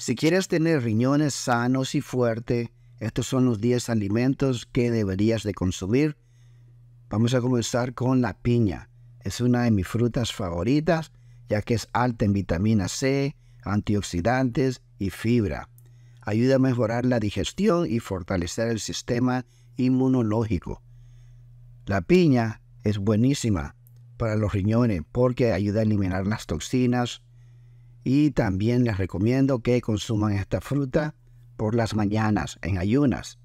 Si quieres tener riñones sanos y fuertes, estos son los 10 alimentos que deberías de consumir. Vamos a comenzar con la piña. Es una de mis frutas favoritas, ya que es alta en vitamina C, antioxidantes y fibra. Ayuda a mejorar la digestión y fortalecer el sistema inmunológico. La piña es buenísima para los riñones porque ayuda a eliminar las toxinas, y también les recomiendo que consuman esta fruta por las mañanas en ayunas.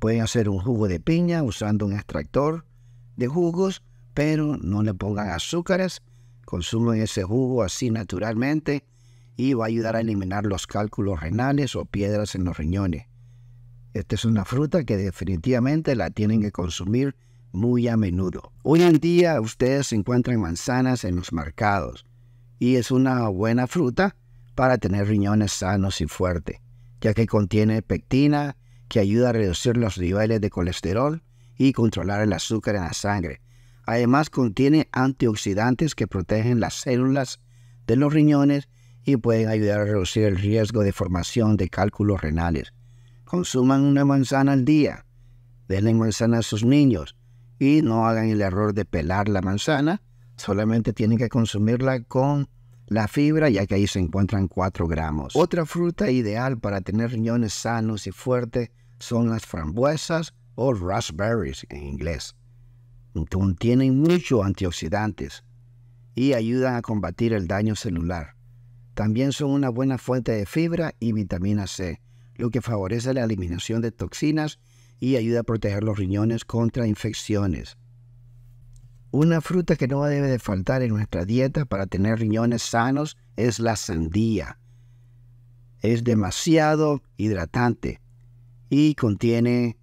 Pueden hacer un jugo de piña usando un extractor de jugos, pero no le pongan azúcares. Consumen ese jugo así naturalmente y va a ayudar a eliminar los cálculos renales o piedras en los riñones. Esta es una fruta que definitivamente la tienen que consumir muy a menudo. Hoy en día ustedes encuentran manzanas en los mercados y es una buena fruta para tener riñones sanos y fuertes, ya que contiene pectina que ayuda a reducir los niveles de colesterol y controlar el azúcar en la sangre. Además contiene antioxidantes que protegen las células de los riñones y pueden ayudar a reducir el riesgo de formación de cálculos renales. Consuman una manzana al día, denle manzana a sus niños y no hagan el error de pelar la manzana Solamente tienen que consumirla con la fibra, ya que ahí se encuentran 4 gramos. Otra fruta ideal para tener riñones sanos y fuertes son las frambuesas o raspberries en inglés. Tienen muchos antioxidantes y ayudan a combatir el daño celular. También son una buena fuente de fibra y vitamina C, lo que favorece la eliminación de toxinas y ayuda a proteger los riñones contra infecciones. Una fruta que no debe de faltar en nuestra dieta para tener riñones sanos es la sandía. Es demasiado hidratante y contiene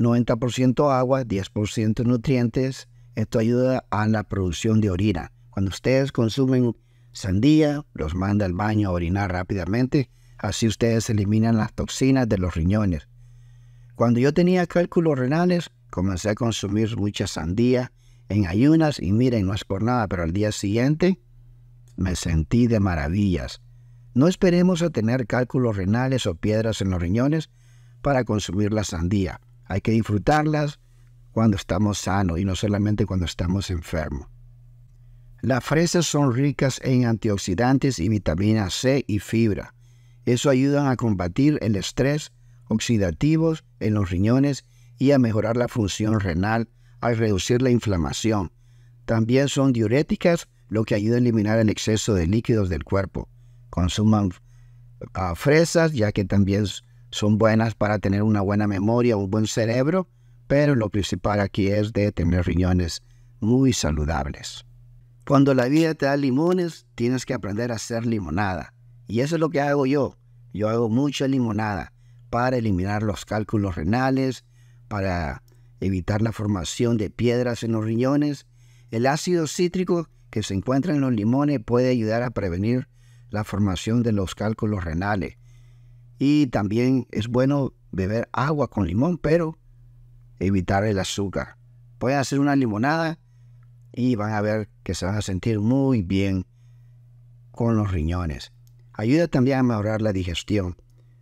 90% agua, 10% nutrientes. Esto ayuda a la producción de orina. Cuando ustedes consumen sandía, los manda al baño a orinar rápidamente. Así ustedes eliminan las toxinas de los riñones. Cuando yo tenía cálculos renales, comencé a consumir mucha sandía en ayunas y miren, no es por nada, pero al día siguiente me sentí de maravillas. No esperemos a tener cálculos renales o piedras en los riñones para consumir la sandía. Hay que disfrutarlas cuando estamos sanos y no solamente cuando estamos enfermos. Las fresas son ricas en antioxidantes y vitamina C y fibra. Eso ayuda a combatir el estrés oxidativo en los riñones y a mejorar la función renal al reducir la inflamación. También son diuréticas, lo que ayuda a eliminar el exceso de líquidos del cuerpo. Consuman ah, fresas, ya que también son buenas para tener una buena memoria, un buen cerebro, pero lo principal aquí es de tener riñones muy saludables. Cuando la vida te da limones, tienes que aprender a hacer limonada. Y eso es lo que hago yo. Yo hago mucha limonada para eliminar los cálculos renales, para evitar la formación de piedras en los riñones, el ácido cítrico que se encuentra en los limones puede ayudar a prevenir la formación de los cálculos renales. Y también es bueno beber agua con limón, pero evitar el azúcar. Pueden hacer una limonada y van a ver que se van a sentir muy bien con los riñones. Ayuda también a mejorar la digestión.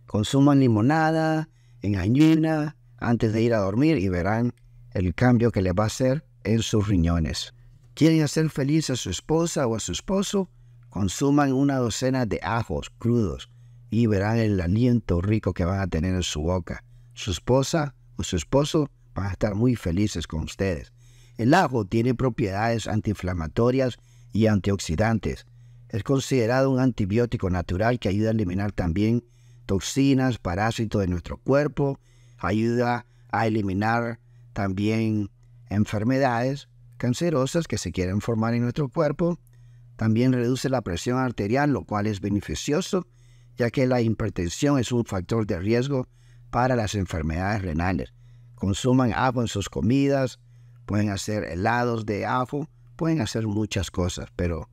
Consuman limonada en ayunas antes de ir a dormir y verán el cambio que le va a hacer en sus riñones. ¿Quieren hacer feliz a su esposa o a su esposo? Consuman una docena de ajos crudos y verán el aliento rico que van a tener en su boca. Su esposa o su esposo van a estar muy felices con ustedes. El ajo tiene propiedades antiinflamatorias y antioxidantes. Es considerado un antibiótico natural que ayuda a eliminar también toxinas, parásitos de nuestro cuerpo ayuda a eliminar también enfermedades cancerosas que se quieren formar en nuestro cuerpo. También reduce la presión arterial, lo cual es beneficioso, ya que la hipertensión es un factor de riesgo para las enfermedades renales. Consuman ajo en sus comidas, pueden hacer helados de ajo, pueden hacer muchas cosas, pero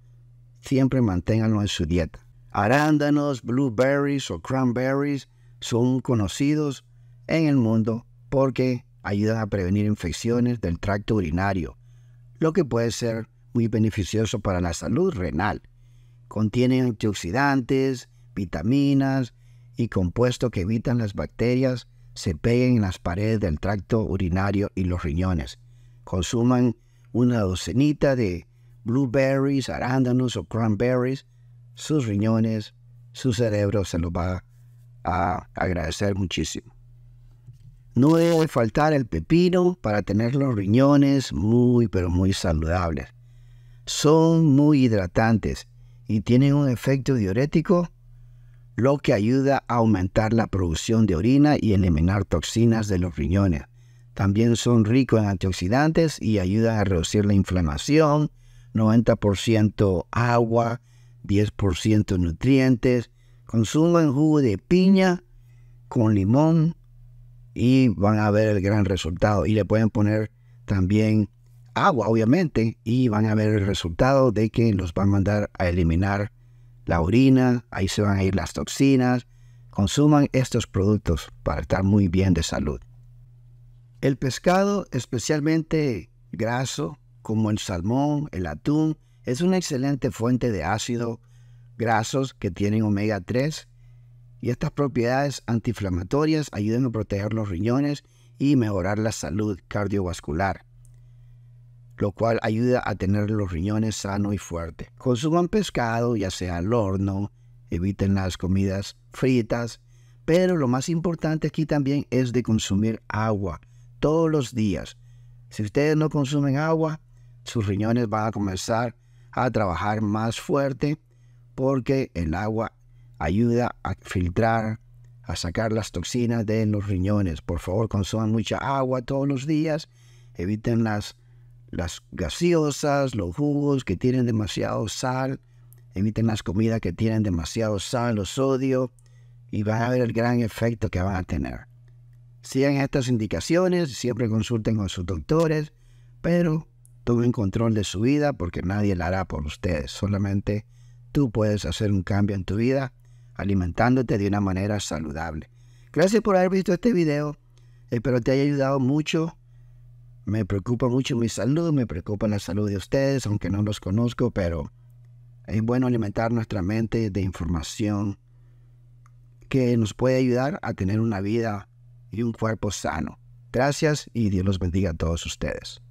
siempre manténganlo en su dieta. Arándanos, blueberries o cranberries son conocidos en el mundo porque ayudan a prevenir infecciones del tracto urinario, lo que puede ser muy beneficioso para la salud renal. Contienen antioxidantes, vitaminas y compuestos que evitan las bacterias se peguen en las paredes del tracto urinario y los riñones. Consuman una docenita de blueberries, arándanos o cranberries. Sus riñones, su cerebro se los va a agradecer muchísimo. No debe faltar el pepino para tener los riñones muy pero muy saludables. Son muy hidratantes y tienen un efecto diurético, lo que ayuda a aumentar la producción de orina y eliminar toxinas de los riñones. También son ricos en antioxidantes y ayudan a reducir la inflamación, 90% agua, 10% nutrientes. consumo en jugo de piña con limón y van a ver el gran resultado. Y le pueden poner también agua, obviamente, y van a ver el resultado de que los van a mandar a eliminar la orina, ahí se van a ir las toxinas. Consuman estos productos para estar muy bien de salud. El pescado, especialmente graso, como el salmón, el atún, es una excelente fuente de ácido grasos que tienen omega 3 y estas propiedades antiinflamatorias ayudan a proteger los riñones y mejorar la salud cardiovascular, lo cual ayuda a tener los riñones sanos y fuertes. Consuman pescado, ya sea al horno, eviten las comidas fritas, pero lo más importante aquí también es de consumir agua todos los días. Si ustedes no consumen agua, sus riñones van a comenzar a trabajar más fuerte porque el agua ayuda a filtrar, a sacar las toxinas de los riñones. Por favor, consuman mucha agua todos los días, eviten las, las gaseosas, los jugos que tienen demasiado sal, eviten las comidas que tienen demasiado sal los sodio y van a ver el gran efecto que van a tener. Sigan estas indicaciones, siempre consulten con sus doctores, pero tomen control de su vida porque nadie la hará por ustedes. Solamente tú puedes hacer un cambio en tu vida alimentándote de una manera saludable. Gracias por haber visto este video. Espero te haya ayudado mucho. Me preocupa mucho mi salud, me preocupa la salud de ustedes, aunque no los conozco, pero es bueno alimentar nuestra mente de información que nos puede ayudar a tener una vida y un cuerpo sano. Gracias y Dios los bendiga a todos ustedes.